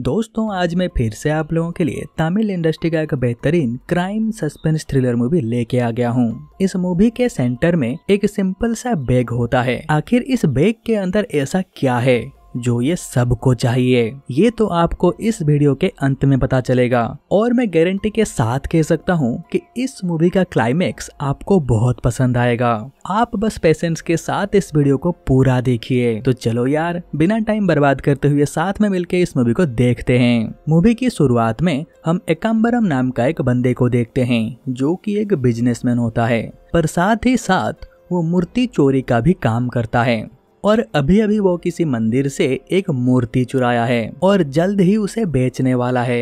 दोस्तों आज मैं फिर से आप लोगों के लिए तमिल इंडस्ट्री का एक बेहतरीन क्राइम सस्पेंस थ्रिलर मूवी लेके आ गया हूँ इस मूवी के सेंटर में एक सिंपल सा बैग होता है आखिर इस बैग के अंदर ऐसा क्या है जो ये सबको चाहिए ये तो आपको इस वीडियो के अंत में पता चलेगा और मैं गारंटी के साथ कह सकता हूँ कि इस मूवी का क्लाइमेक्स आपको बहुत पसंद आएगा आप बस पेशेंस के साथ इस वीडियो को पूरा देखिए तो चलो यार बिना टाइम बर्बाद करते हुए साथ में मिलके इस मूवी को देखते हैं मूवी की शुरुआत में हम एकम्बरम नाम का एक बंदे को देखते हैं जो कि एक बिजनेसमैन होता है पर साथ ही साथ वो मूर्ति चोरी का भी काम करता है और अभी अभी वो किसी मंदिर से एक मूर्ति चुराया है और जल्द ही उसे बेचने वाला है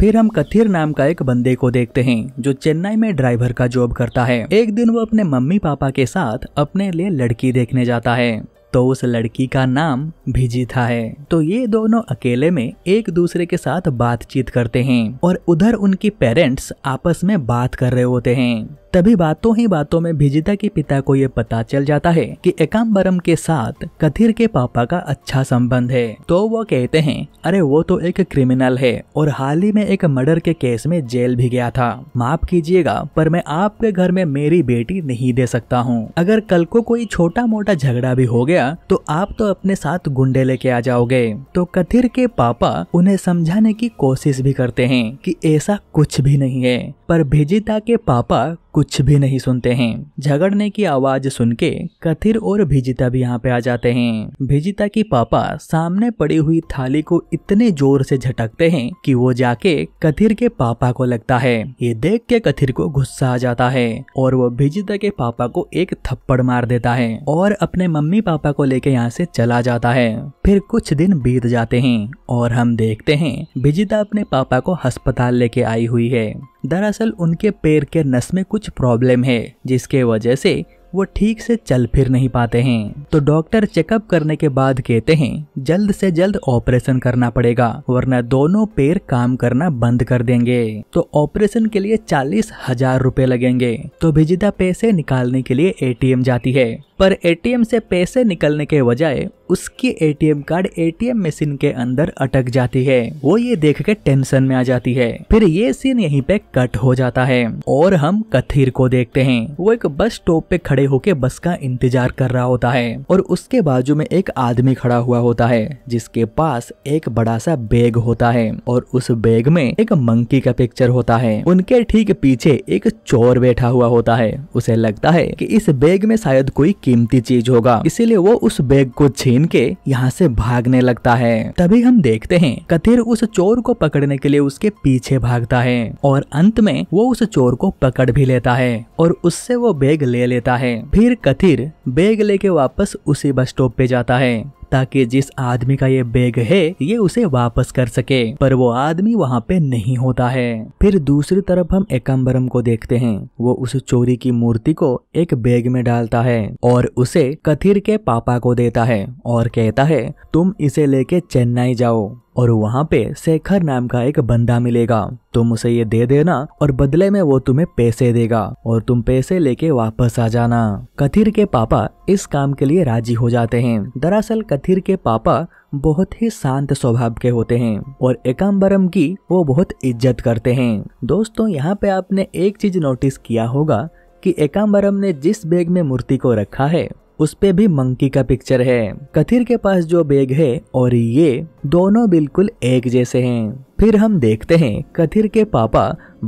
फिर हम कथिर नाम का एक बंदे को देखते हैं जो चेन्नई में ड्राइवर का जॉब करता है एक दिन वो अपने मम्मी पापा के साथ अपने लिए लड़की देखने जाता है तो उस लड़की का नाम भिजी था है तो ये दोनों अकेले में एक दूसरे के साथ बातचीत करते हैं और उधर उनकी पेरेंट्स आपस में बात कर रहे होते हैं तभी बातों ही बातों में भिजिता के पिता को ये पता चल जाता है कि एकाम्बरम के साथ कथिर के पापा का अच्छा संबंध है तो वो कहते हैं अरे वो तो एक क्रिमिनल है और हाल ही में एक मर्डर के केस में जेल भी गया था माफ कीजिएगा पर मैं आपके घर में मेरी बेटी नहीं दे सकता हूँ अगर कल को कोई छोटा मोटा झगड़ा भी हो गया तो आप तो अपने साथ गुंडे लेके आ जाओगे तो कथिर के पापा उन्हें समझाने की कोशिश भी करते हैं कि ऐसा कुछ भी नहीं है पर भिजिता के पापा कुछ भी नहीं सुनते हैं झगड़ने की आवाज सुन के कथिर और भिजिता भी यहाँ पे आ जाते हैं भिजिता की पापा सामने पड़ी हुई थाली को इतने जोर से झटकते हैं कि वो जाके कथिर के पापा को लगता है ये देख के कथिर को गुस्सा आ जाता है और वो भिजिता के पापा को एक थप्पड़ मार देता है और अपने मम्मी पापा को लेके यहाँ से चला जाता है फिर कुछ दिन बीत जाते हैं और हम देखते हैं भिजिता अपने पापा को अस्पताल लेके आई हुई है दरअसल उनके पैर के नस में कुछ प्रॉब्लम है जिसके वजह से वो ठीक से चल फिर नहीं पाते हैं तो डॉक्टर चेकअप करने के बाद कहते हैं जल्द से जल्द ऑपरेशन करना पड़ेगा वरना दोनों पैर काम करना बंद कर देंगे तो ऑपरेशन के लिए चालीस हजार रूपए लगेंगे तो भिजिदा पैसे निकालने के लिए एटीएम जाती है पर एटीएम से पैसे निकलने के बजाय उसकी एटीएम कार्ड एटीएम मशीन के अंदर अटक जाती है वो ये देख के टेंशन में आ जाती है फिर ये सीन यहीं पे कट हो जाता है और हम कथीर को देखते हैं वो एक बस स्टॉप पे खड़े होके बस का इंतजार कर रहा होता है और उसके बाजू में एक आदमी खड़ा हुआ होता है जिसके पास एक बड़ा सा बैग होता है और उस बैग में एक मंकी का पिक्चर होता है उनके ठीक पीछे एक चोर बैठा हुआ होता है उसे लगता है की इस बैग में शायद कोई कीमती चीज होगा इसीलिए वो उस बैग को छीन के यहाँ से भागने लगता है तभी हम देखते हैं कथिर उस चोर को पकड़ने के लिए उसके पीछे भागता है और अंत में वो उस चोर को पकड़ भी लेता है और उससे वो बैग ले लेता है फिर कथिर बैग लेके वापस उसी बस स्टॉप पे जाता है ताकि जिस आदमी का ये बैग है ये उसे वापस कर सके पर वो आदमी वहाँ पे नहीं होता है फिर दूसरी तरफ हम एकम्बरम को देखते हैं वो उस चोरी की मूर्ति को एक बैग में डालता है और उसे कथिर के पापा को देता है और कहता है तुम इसे लेके चेन्नई जाओ और वहाँ पे शेखर नाम का एक बंदा मिलेगा तुम उसे ये दे देना और बदले में वो तुम्हें पैसे देगा और तुम पैसे लेके वापस आ जाना कथिर के पापा इस काम के लिए राजी हो जाते हैं दरअसल कथिर के पापा बहुत ही शांत स्वभाव के होते हैं और एकाम्बरम की वो बहुत इज्जत करते हैं दोस्तों यहाँ पे आपने एक चीज नोटिस किया होगा कि एकाम्बरम ने जिस बैग में मूर्ति को रखा है उस पे भी मंकी का पिक्चर है कथिर के पास जो बैग है और ये दोनों बिल्कुल एक जैसे हैं। फिर हम देखते हैं कथिर के पापा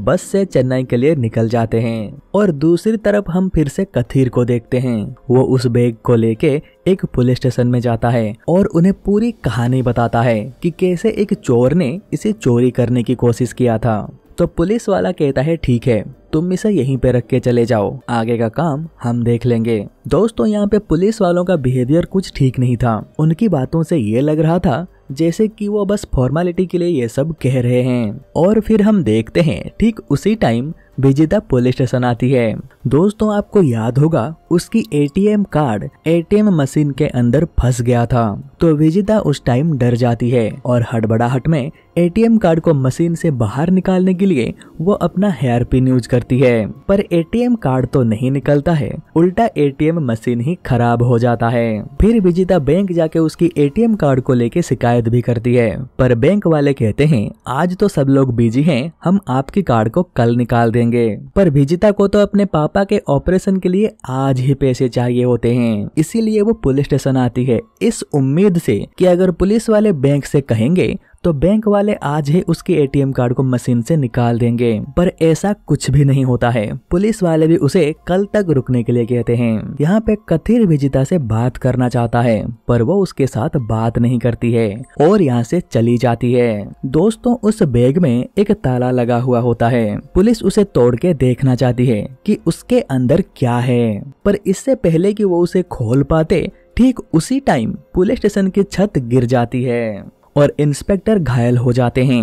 बस से चेन्नई के लिए निकल जाते हैं और दूसरी तरफ हम फिर से कथिर को देखते हैं वो उस बैग को लेके एक पुलिस स्टेशन में जाता है और उन्हें पूरी कहानी बताता है कि कैसे एक चोर ने इसे चोरी करने की कोशिश किया था तो पुलिस वाला कहता है ठीक है तुम इसे यहीं पे रख के चले जाओ आगे का काम हम देख लेंगे दोस्तों यहाँ पे पुलिस वालों का बिहेवियर कुछ ठीक नहीं था उनकी बातों से ये लग रहा था जैसे कि वो बस फॉर्मेलिटी के लिए ये सब कह रहे हैं और फिर हम देखते हैं ठीक उसी टाइम विजेता पुलिस स्टेशन आती है दोस्तों आपको याद होगा उसकी एटीएम कार्ड एटीएम मशीन के अंदर फंस गया था तो विजेता उस टाइम डर जाती है और हड़बड़ाहट में एटीएम कार्ड को मशीन से बाहर निकालने के लिए वो अपना हेयर पिन यूज करती है पर एटीएम कार्ड तो नहीं निकलता है उल्टा एटीएम मशीन ही खराब हो जाता है फिर विजिता बैंक जाके उसकी एटीएम कार्ड को लेके शिकायत भी करती है पर बैंक वाले कहते हैं आज तो सब लोग बिजी हैं हम आपके कार्ड को कल निकाल देंगे पर विजिता को तो अपने पापा के ऑपरेशन के लिए आज ही पैसे चाहिए होते हैं इसीलिए वो पुलिस स्टेशन आती है इस उम्मीद से कि अगर पुलिस वाले बैंक से कहेंगे तो बैंक वाले आज ही उसके एटीएम कार्ड को मशीन से निकाल देंगे पर ऐसा कुछ भी नहीं होता है पुलिस वाले भी उसे कल तक रुकने के लिए कहते हैं यहाँ पे कथिर विजिता से बात करना चाहता है पर वो उसके साथ बात नहीं करती है और यहाँ से चली जाती है दोस्तों उस बैग में एक ताला लगा हुआ होता है पुलिस उसे तोड़ के देखना चाहती है की उसके अंदर क्या है पर इससे पहले की वो उसे खोल पाते ठीक उसी टाइम पुलिस स्टेशन की छत गिर जाती है और इंस्पेक्टर घायल हो जाते हैं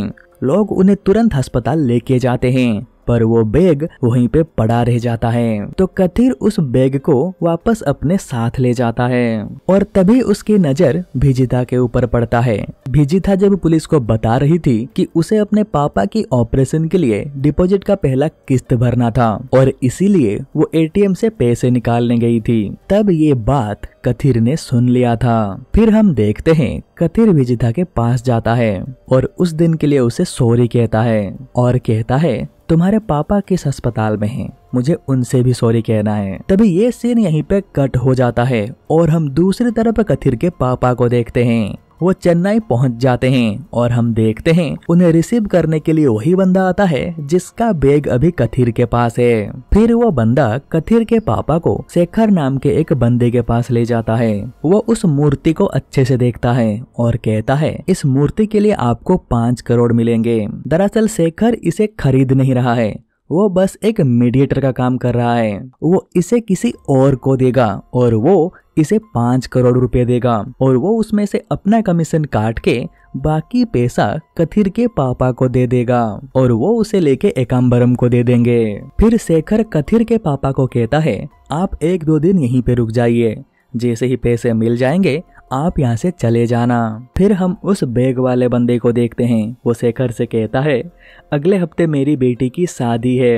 लोग उन्हें तुरंत अस्पताल लेके जाते हैं पर वो बैग वहीं पे पड़ा रह जाता है तो कथिर उस बैग को वापस अपने साथ ले जाता है और तभी उसकी नजर भिजिता के ऊपर पड़ता है भिजिता जब पुलिस को बता रही थी कि उसे अपने पापा की ऑपरेशन के लिए डिपॉजिट का पहला किस्त भरना था और इसीलिए वो एटीएम से पैसे निकालने गई थी तब ये बात कथिर ने सुन लिया था फिर हम देखते हैं कथिर विजिता के पास जाता है और उस दिन के लिए उसे सॉरी कहता है और कहता है तुम्हारे पापा किस अस्पताल में हैं मुझे उनसे भी सॉरी कहना है तभी ये सीन यहीं पे कट हो जाता है और हम दूसरी तरफ कथिर के पापा को देखते हैं वो चेन्नई पहुंच जाते हैं और हम देखते हैं उन्हें रिसीव करने के लिए वही बंदा आता है जिसका बैग अभी कथिर के पास है फिर वो बंदा कथिर के पापा को शेखर नाम के एक बंदे के पास ले जाता है वो उस मूर्ति को अच्छे से देखता है और कहता है इस मूर्ति के लिए आपको पाँच करोड़ मिलेंगे दरअसल शेखर इसे खरीद नहीं रहा है वो बस एक मीडिएटर का काम कर रहा है वो इसे किसी और को देगा और वो इसे पांच करोड़ रुपए देगा और वो उसमें से अपना कमीशन काट के बाकी पैसा कथिर के पापा को दे देगा और वो उसे लेके एकाम्बरम को दे देंगे फिर शेखर कथिर के पापा को कहता है आप एक दो दिन यहीं पे रुक जाइए जैसे ही पैसे मिल जाएंगे आप यहाँ से चले जाना फिर हम उस बैग वाले बंदे को देखते हैं वो शेखर से कहता है अगले हफ्ते मेरी बेटी की शादी है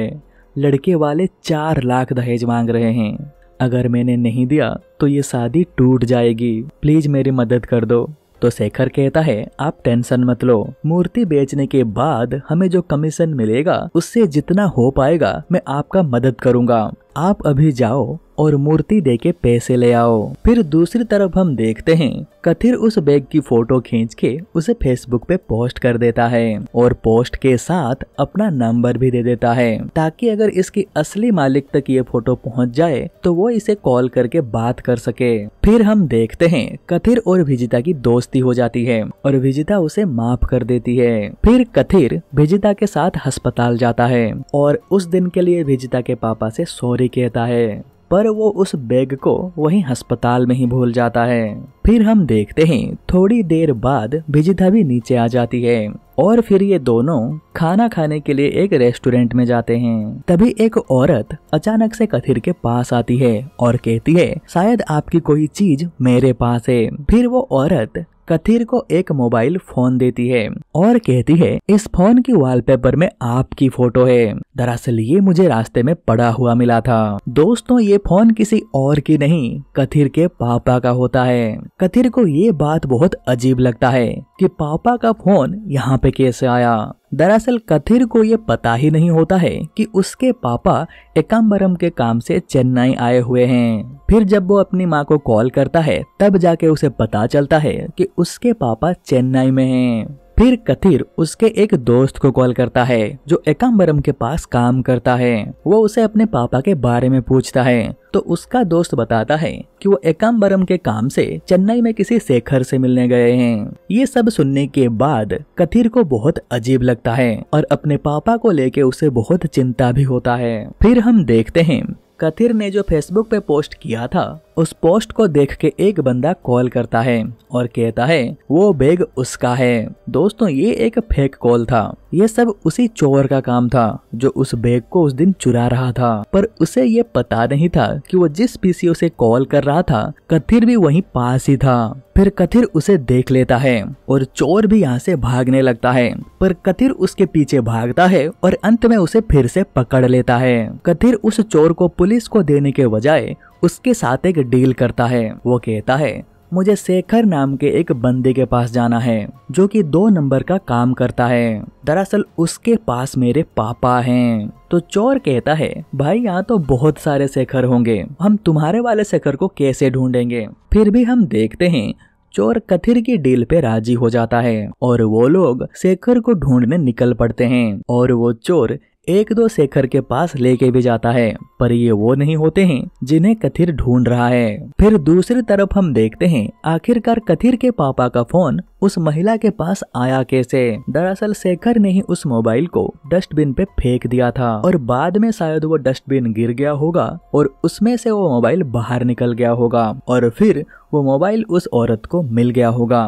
लड़के वाले चार लाख दहेज मांग रहे हैं अगर मैंने नहीं दिया तो ये शादी टूट जाएगी प्लीज मेरी मदद कर दो तो शेखर कहता है आप टेंशन मत लो मूर्ति बेचने के बाद हमें जो कमीशन मिलेगा उससे जितना हो पाएगा मैं आपका मदद करूंगा आप अभी जाओ और मूर्ति दे के पैसे ले आओ फिर दूसरी तरफ हम देखते हैं कथिर उस बैग की फोटो खींच के उसे फेसबुक पे पोस्ट कर देता है और पोस्ट के साथ अपना नंबर भी दे देता है ताकि अगर इसकी असली मालिक तक ये फोटो पहुंच जाए तो वो इसे कॉल करके बात कर सके फिर हम देखते हैं कथिर और विजिता की दोस्ती हो जाती है और विजिता उसे माफ कर देती है फिर कथिर विजिता के साथ अस्पताल जाता है और उस दिन के लिए विजिता के पापा से सॉरी सॉरी कहता है पर वो उस बैग को वहीं अस्पताल में ही भूल जाता है फिर हम देखते हैं थोड़ी देर बाद भिजिता भी नीचे आ जाती है और फिर ये दोनों खाना खाने के लिए एक रेस्टोरेंट में जाते हैं तभी एक औरत अचानक से कथिर के पास आती है और कहती है शायद आपकी कोई चीज मेरे पास है फिर वो औरत कथिर को एक मोबाइल फोन देती है और कहती है इस फोन की वॉलपेपर में आपकी फोटो है दरअसल ये मुझे रास्ते में पड़ा हुआ मिला था दोस्तों ये फोन किसी और की नहीं कथिर के पापा का होता है कथिर को ये बात बहुत अजीब लगता है कि पापा का फोन यहाँ पे कैसे आया दरअसल कथिर को ये पता ही नहीं होता है कि उसके पापा एकम्बरम के काम से चेन्नई आए हुए हैं फिर जब वो अपनी माँ को कॉल करता है तब जाके उसे पता चलता है कि उसके पापा चेन्नई में हैं। फिर कथिर उसके एक दोस्त को कॉल करता है जो एकाम्बरम के पास काम करता है वो उसे अपने पापा के बारे में पूछता है तो उसका दोस्त बताता है कि वो एकाम्बरम के काम से चेन्नई में किसी शेखर से मिलने गए हैं ये सब सुनने के बाद कथिर को बहुत अजीब लगता है और अपने पापा को लेके उसे बहुत चिंता भी होता है फिर हम देखते हैं कथिर ने जो फेसबुक पे पोस्ट किया था उस पोस्ट को देख के एक बंदा कॉल करता है और कहता है वो बैग उसका है दोस्तों ये एक फेक कॉल था ये सब उसी चोर का काम था जो उस बैग को उस दिन चुरा रहा था पर उसे ये पता नहीं था कि वो जिस पीसी उसे कॉल कर रहा था कथिर भी वहीं पास ही था फिर कथिर उसे देख लेता है और चोर भी यहाँ से भागने लगता है पर कथिर उसके पीछे भागता है और अंत में उसे फिर से पकड़ लेता है कथिर उस चोर को पुलिस को देने के बजाय उसके साथ एक डील करता है वो कहता है मुझे शेखर नाम के एक बंदे के पास जाना है जो कि दो नंबर का काम करता है दरअसल उसके पास मेरे पापा हैं तो चोर कहता है भाई यहाँ तो बहुत सारे शेखर होंगे हम तुम्हारे वाले शेखर को कैसे ढूंढेंगे फिर भी हम देखते हैं चोर कथिर की डील पे राजी हो जाता है और वो लोग शेखर को ढूंढने निकल पड़ते हैं और वो चोर एक दो शेखर के पास लेके भी जाता है पर ये वो नहीं होते हैं जिन्हें कथिर ढूंढ रहा है फिर दूसरी तरफ हम देखते हैं आखिरकार कथिर के पापा का फोन उस महिला के पास आया कैसे दरअसल शेखर ने ही उस मोबाइल को डस्टबिन पे फेंक दिया था और बाद में शायद वो डस्टबिन गिर गया होगा और उसमें से वो मोबाइल बाहर निकल गया होगा और फिर वो मोबाइल उस औरत को मिल गया होगा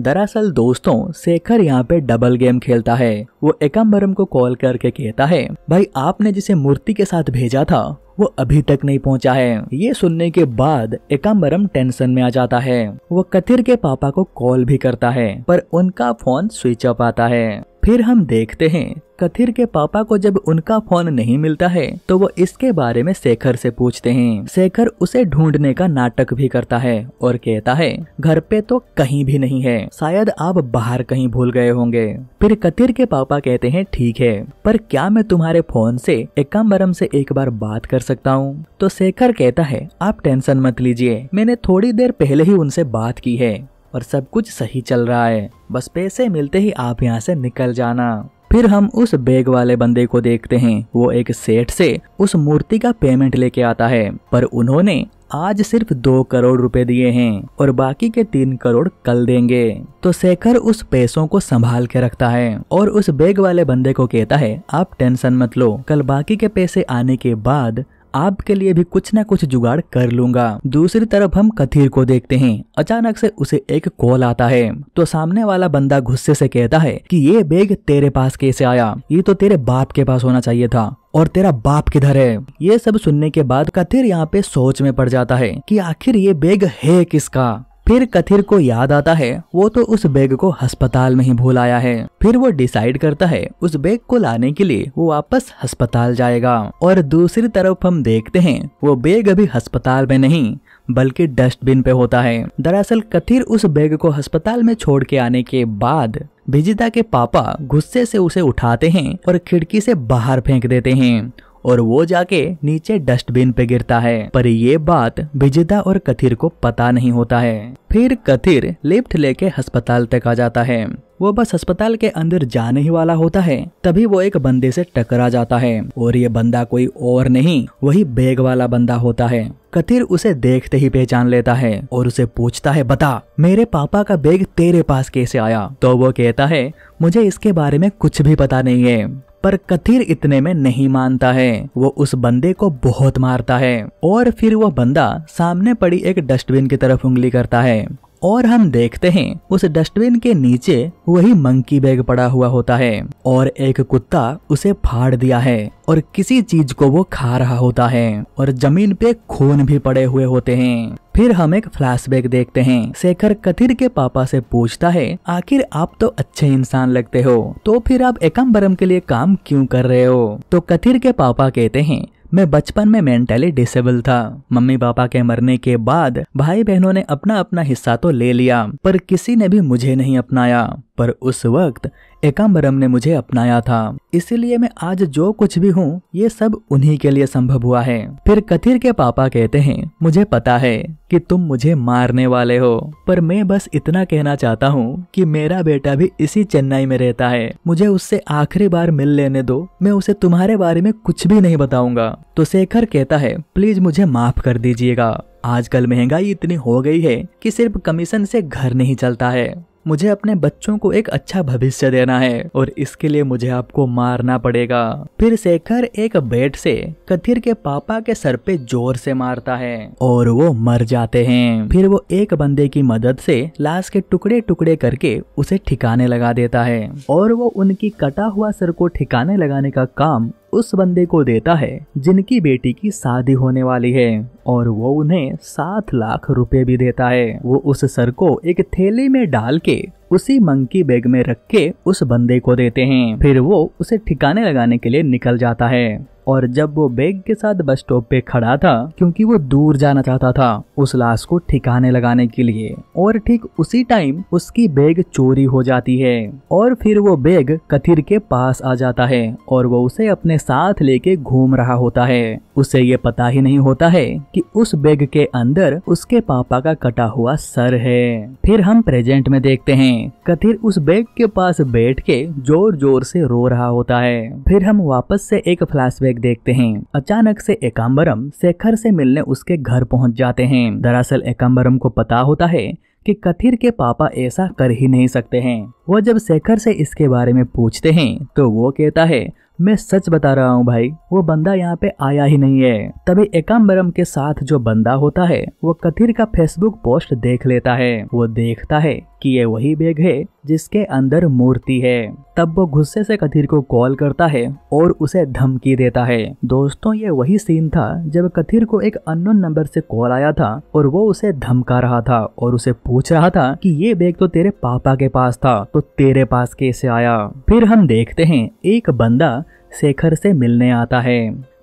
दरअसल दोस्तों शेखर यहाँ पे डबल गेम खेलता है वो एकम्बरम को कॉल करके कहता है भाई आपने जिसे मूर्ति के साथ भेजा था वो अभी तक नहीं पहुंचा है ये सुनने के बाद एकम्बरम टेंशन में आ जाता है वो कथिर के पापा को कॉल भी करता है पर उनका फोन स्विच ऑफ आता है फिर हम देखते हैं कथिर के पापा को जब उनका फोन नहीं मिलता है तो वो इसके बारे में शेखर से पूछते हैं शेखर उसे ढूंढने का नाटक भी करता है और कहता है घर पे तो कहीं भी नहीं है शायद आप बाहर कहीं भूल गए होंगे फिर कथिर के पापा कहते हैं ठीक है पर क्या मैं तुम्हारे फोन से एकम्बरम से एक बार बात कर सकता हूँ तो शेखर कहता है आप टेंशन मत लीजिए मैंने थोड़ी देर पहले ही उनसे बात की है और सब कुछ सही चल रहा है बस पैसे मिलते ही आप यहाँ से निकल जाना फिर हम उस बैग वाले बंदे को देखते हैं वो एक सेठ से उस मूर्ति का पेमेंट लेके आता है पर उन्होंने आज सिर्फ दो करोड़ रुपए दिए हैं और बाकी के तीन करोड़ कल देंगे तो शेखर उस पैसों को संभाल के रखता है और उस बैग वाले बंदे को कहता है आप टेंशन मत लो कल बाकी के पैसे आने के बाद आपके लिए भी कुछ न कुछ जुगाड़ कर लूंगा दूसरी तरफ हम कथिर को देखते हैं अचानक से उसे एक कॉल आता है तो सामने वाला बंदा गुस्से से कहता है कि ये बैग तेरे पास कैसे आया ये तो तेरे बाप के पास होना चाहिए था और तेरा बाप किधर है ये सब सुनने के बाद कथिर यहाँ पे सोच में पड़ जाता है कि आखिर ये बैग है किसका फिर कथिर को याद आता है वो तो उस बैग को अस्पताल में ही भूल आया है फिर वो डिसाइड करता है उस बैग को लाने के लिए वो वापस अस्पताल जाएगा और दूसरी तरफ हम देखते हैं वो बैग अभी अस्पताल में नहीं बल्कि डस्टबिन पे होता है दरअसल कथिर उस बैग को अस्पताल में छोड़ के आने के बाद विजिता के पापा गुस्से से उसे उठाते हैं और खिड़की से बाहर फेंक देते हैं और वो जाके नीचे डस्टबिन पे गिरता है पर ये बात विजेता और कथिर को पता नहीं होता है फिर कथिर लिफ्ट लेके अस्पताल तक आ जाता है वो बस अस्पताल के अंदर जाने ही वाला होता है तभी वो एक बंदे से टकरा जाता है और ये बंदा कोई और नहीं वही बैग वाला बंदा होता है कथिर उसे देखते ही पहचान लेता है और उसे पूछता है बता मेरे पापा का बैग तेरे पास कैसे आया तो वो कहता है मुझे इसके बारे में कुछ भी पता नहीं है पर कथिर इतने में नहीं मानता है वो उस बंदे को बहुत मारता है और फिर वह बंदा सामने पड़ी एक डस्टबिन की तरफ उंगली करता है और हम देखते हैं उस डस्टबिन के नीचे वही मंकी बैग पड़ा हुआ होता है और एक कुत्ता उसे फाड़ दिया है और किसी चीज को वो खा रहा होता है और जमीन पे खून भी पड़े हुए होते हैं फिर हम एक फ्लैशबैक देखते हैं शेखर कथिर के पापा से पूछता है आखिर आप तो अच्छे इंसान लगते हो तो फिर आप एकम्बरम के लिए काम क्यों कर रहे हो तो कथिर के पापा कहते हैं मैं बचपन में मेंटली डिसेबल था मम्मी पापा के मरने के बाद भाई बहनों ने अपना अपना हिस्सा तो ले लिया पर किसी ने भी मुझे नहीं अपनाया पर उस वक्त एकाम्बरम ने मुझे अपनाया था इसीलिए मैं आज जो कुछ भी हूँ ये सब उन्हीं के लिए संभव हुआ है फिर कथिर के पापा कहते हैं मुझे पता है कि तुम मुझे मारने वाले हो पर मैं बस इतना कहना चाहता हूँ कि मेरा बेटा भी इसी चेन्नई में रहता है मुझे उससे आखिरी बार मिल लेने दो मैं उसे तुम्हारे बारे में कुछ भी नहीं बताऊंगा तो शेखर कहता है प्लीज मुझे माफ कर दीजिएगा आजकल महंगाई इतनी हो गई है कि सिर्फ कमीशन से घर नहीं चलता है मुझे अपने बच्चों को एक अच्छा भविष्य देना है और इसके लिए मुझे आपको मारना पड़ेगा फिर शेखर एक बेट से कथिर के पापा के सर पे जोर से मारता है और वो मर जाते हैं फिर वो एक बंदे की मदद से लाश के टुकड़े टुकड़े करके उसे ठिकाने लगा देता है और वो उनकी कटा हुआ सर को ठिकाने लगाने का काम उस बंदे को देता है जिनकी बेटी की शादी होने वाली है और वो उन्हें सात लाख रुपए भी देता है वो उस सर को एक थैले में डाल के उसी मंकी बैग में रख के उस बंदे को देते हैं फिर वो उसे ठिकाने लगाने के लिए निकल जाता है और जब वो बैग के साथ बस स्टॉप पे खड़ा था क्योंकि वो दूर जाना चाहता था उस लाश को ठिकाने लगाने के लिए और ठीक उसी टाइम उसकी बैग चोरी हो जाती है और फिर वो बैग कथिर के पास आ जाता है और वो उसे अपने साथ लेके घूम रहा होता है उसे ये पता ही नहीं होता है कि उस बैग के अंदर उसके पापा का कटा हुआ सर है फिर हम प्रेजेंट में देखते हैं कथिर उस बैग के पास बैठ के जोर जोर से रो रहा होता है फिर हम वापस से एक फ्लैश ट्रैफिक देखते हैं अचानक से एकाम्बरम शेखर से मिलने उसके घर पहुंच जाते हैं दरअसल एकाम्बरम को पता होता है कि कथिर के पापा ऐसा कर ही नहीं सकते हैं वह जब शेखर से इसके बारे में पूछते हैं तो वो कहता है मैं सच बता रहा हूँ भाई वो बंदा यहाँ पे आया ही नहीं है तभी एकाम्बरम के साथ जो बंदा होता है वो कथिर का फेसबुक पोस्ट देख लेता है वो देखता है कि ये वही बैग है जिसके अंदर मूर्ति है तब वो गुस्से से कथिर को कॉल करता है और उसे धमकी देता है दोस्तों ये वही सीन था जब कथिर को एक अनोन नंबर से कॉल आया था और वो उसे धमका रहा था और उसे पूछ रहा था कि ये बैग तो तेरे पापा के पास था तो तेरे पास कैसे आया फिर हम देखते हैं एक बंदा शेखर से मिलने आता है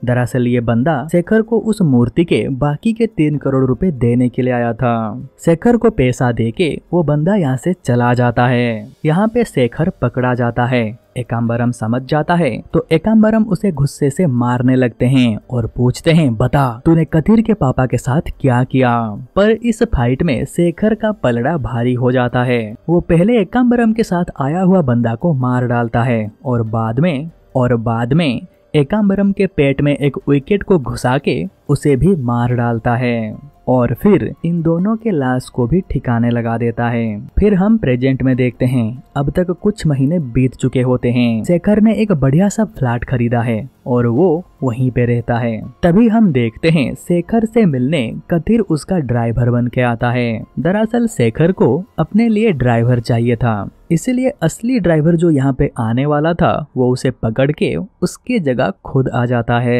दरअसल ये बंदा शेखर को उस मूर्ति के बाकी के तीन करोड़ रुपए देने के लिए आया था शेखर को पैसा दे के वो बंदा यहाँ से चला जाता है यहाँ पे शेखर पकड़ा जाता है एकाम्बरम समझ जाता है तो एकाम्बरम उसे गुस्से से मारने लगते हैं और पूछते हैं बता तूने कथिर के पापा के साथ क्या किया पर इस फाइट में शेखर का पलड़ा भारी हो जाता है वो पहले एकाम्बरम के साथ आया हुआ बंदा को मार डालता है और बाद में और बाद में एकाम्बरम के पेट में एक विकेट को घुसा के उसे भी मार डालता है और फिर इन दोनों के लाश को भी ठिकाने लगा देता है फिर हम प्रेजेंट में देखते हैं अब तक कुछ महीने बीत चुके होते हैं शेखर ने एक बढ़िया सा फ्लैट खरीदा है और वो वहीं पे रहता है तभी हम देखते हैं शेखर से मिलने कथिर उसका ड्राइवर बन के आता है दरअसल शेखर को अपने लिए ड्राइवर चाहिए था इसलिए असली ड्राइवर जो यहाँ पे आने वाला था वो उसे पकड़ के उसकी जगह खुद आ जाता है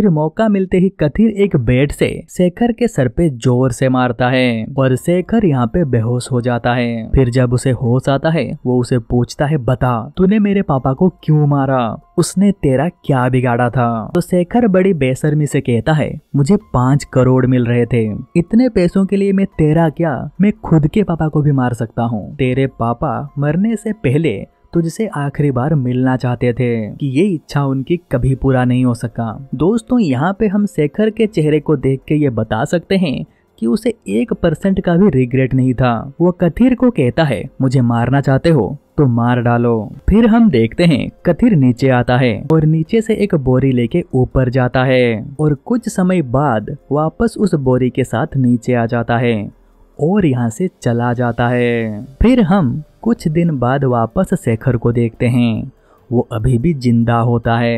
फिर मौका मिलते ही कथिर एक बेट से शेखर के सर पे जोर से मारता है और शेखर यहाँ पे बेहोश हो जाता है फिर जब उसे होश आता है वो उसे पूछता है बता तूने मेरे पापा को क्यों मारा उसने तेरा क्या बिगाड़ा था तो शेखर बड़ी बेसरमी से कहता है मुझे पांच करोड़ मिल रहे थे इतने पैसों के लिए मैं तेरा क्या मैं खुद के पापा को भी मार सकता हूँ तेरे पापा मरने से पहले तुझसे तो आखिरी बार मिलना चाहते थे कि ये इच्छा उनकी कभी पूरा नहीं हो सका दोस्तों यहाँ पे हम शेखर के चेहरे को देख के ये बता सकते हैं कि उसे एक परसेंट का भी रिग्रेट नहीं था वो कथिर को कहता है मुझे मारना चाहते हो तो मार डालो फिर हम देखते हैं कथिर नीचे आता है और नीचे से एक बोरी लेके ऊपर जाता है और कुछ समय बाद वापस उस बोरी के साथ नीचे आ जाता है और यहाँ से चला जाता है फिर हम कुछ दिन बाद वापस शेखर को देखते हैं वो अभी भी जिंदा होता है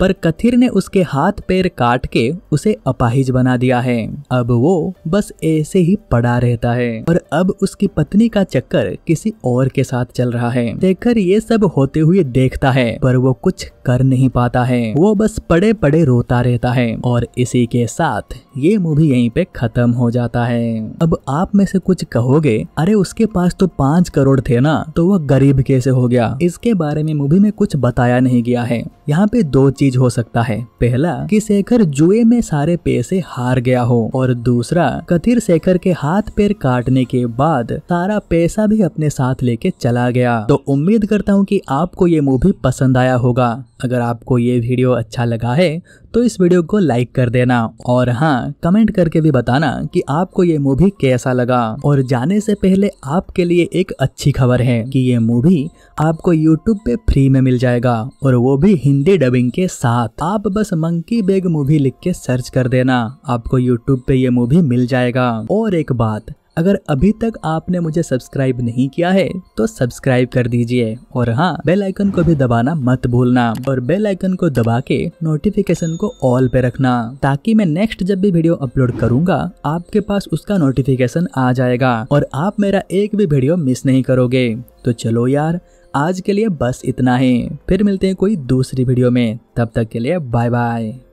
पर कथिर ने उसके हाथ पैर काट के उसे अपाहिज बना दिया है अब वो बस ऐसे ही पड़ा रहता है और अब उसकी पत्नी का चक्कर किसी और के साथ चल रहा है शेखर ये सब होते हुए देखता है पर वो कुछ कर नहीं पाता है वो बस पड़े पड़े रोता रहता है और इसी के साथ ये मूवी यहीं पे खत्म हो जाता है अब आप में से कुछ कहोगे अरे उसके पास तो पांच करोड़ थे ना तो वह गरीब कैसे हो गया इसके बारे में मूवी में कुछ बताया नहीं गया है यहाँ पे दो चीज चीज हो सकता है पहला कि शेखर जुए में सारे पैसे हार गया हो और दूसरा कथिर शेखर के हाथ पैर काटने के बाद सारा पैसा भी अपने साथ लेके चला गया तो उम्मीद करता हूँ कि आपको ये मूवी पसंद आया होगा अगर आपको ये वीडियो अच्छा लगा है तो इस वीडियो को लाइक कर देना और हाँ कमेंट करके भी बताना कि आपको ये मूवी कैसा लगा और जाने से पहले आपके लिए एक अच्छी खबर है कि ये मूवी आपको YouTube पे फ्री में मिल जाएगा और वो भी हिंदी डबिंग के साथ आप बस मंकी बेग मूवी लिख के सर्च कर देना आपको YouTube पे ये मूवी मिल जाएगा और एक बात अगर अभी तक आपने मुझे सब्सक्राइब नहीं किया है तो सब्सक्राइब कर दीजिए और हाँ बेल आइकन को भी दबाना मत भूलना और बेल आइकन को दबा के नोटिफिकेशन को ऑल पे रखना ताकि मैं नेक्स्ट जब भी वीडियो अपलोड करूंगा आपके पास उसका नोटिफिकेशन आ जाएगा और आप मेरा एक भी वीडियो मिस नहीं करोगे तो चलो यार आज के लिए बस इतना ही फिर मिलते हैं कोई दूसरी वीडियो में तब तक के लिए बाय बाय